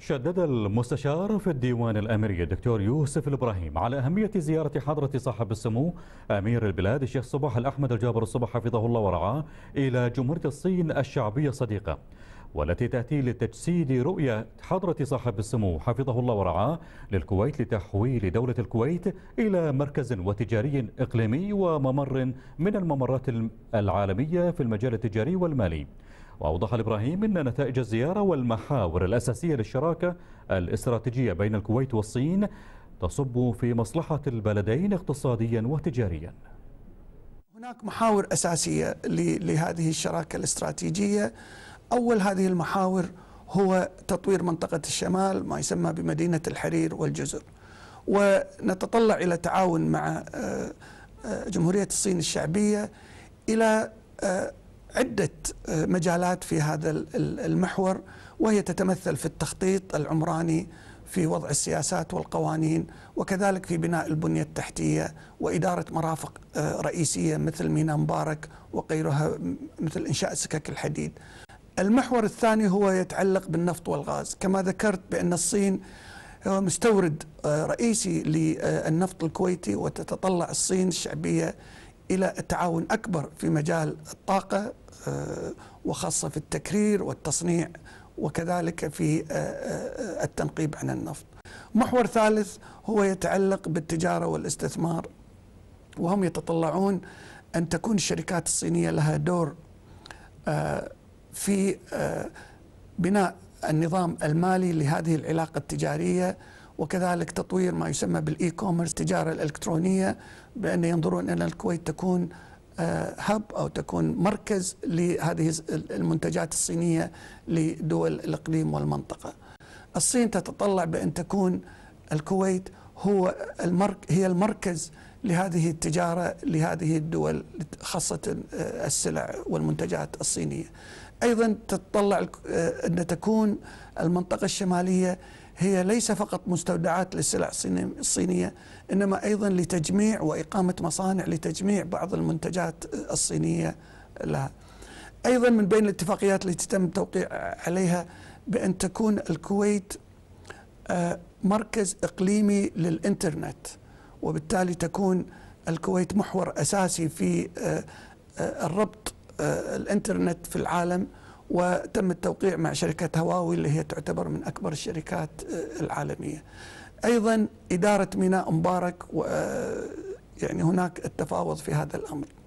شدد المستشار في الديوان الاميري الدكتور يوسف الابراهيم على اهميه زياره حضره صاحب السمو امير البلاد الشيخ صباح الاحمد الجابر الصباح حفظه الله ورعاه الى جمهوريه الصين الشعبيه الصديقه والتي تاتي لتجسيد رؤيه حضره صاحب السمو حفظه الله ورعاه للكويت لتحويل دوله الكويت الى مركز وتجاري اقليمي وممر من الممرات العالميه في المجال التجاري والمالي. وأوضح الإبراهيم أن نتائج الزيارة والمحاور الأساسية للشراكة الاستراتيجية بين الكويت والصين تصب في مصلحة البلدين اقتصاديا وتجاريا هناك محاور أساسية لهذه الشراكة الاستراتيجية أول هذه المحاور هو تطوير منطقة الشمال ما يسمى بمدينة الحرير والجزر ونتطلع إلى تعاون مع آه، آه، جمهورية الصين الشعبية إلى آه، عدة آه، مجالات في هذا المحور وهي تتمثل في التخطيط العمراني في وضع السياسات والقوانين وكذلك في بناء البنية التحتية وإدارة مرافق آه، رئيسية مثل ميناء مبارك وغيرها مثل إنشاء سكك الحديد المحور الثاني هو يتعلق بالنفط والغاز كما ذكرت بأن الصين هو مستورد آه، رئيسي للنفط الكويتي وتتطلع الصين الشعبية الى التعاون اكبر في مجال الطاقه آه، وخاصه في التكرير والتصنيع وكذلك في آه، آه، التنقيب عن النفط. محور ثالث هو يتعلق بالتجاره والاستثمار وهم يتطلعون ان تكون الشركات الصينيه لها دور في بناء النظام المالي لهذه العلاقه التجاريه وكذلك تطوير ما يسمى بالاي كوميرس التجاره الالكترونيه بان ينظرون ان الكويت تكون هب آه، او تكون مركز لهذه المنتجات الصينيه لدول الاقليم والمنطقه. الصين تتطلع بان تكون الكويت هو المرك هي المركز لهذه التجاره لهذه الدول خاصه آه، السلع والمنتجات الصينيه. ايضا تتطلع آه، ان تكون المنطقه الشماليه هي ليس فقط مستودعات للسلع الصينية إنما أيضا لتجميع وإقامة مصانع لتجميع بعض المنتجات الصينية لها أيضا من بين الاتفاقيات التي تم التوقيع عليها بأن تكون الكويت آه، مركز إقليمي للإنترنت وبالتالي تكون الكويت محور أساسي في آه، آه، الربط الإنترنت في العالم وتم التوقيع مع شركة هواوي اللي هي تعتبر من أكبر الشركات آه، العالمية أيضا إدارة ميناء مبارك آه، يعني هناك التفاوض في هذا الأمر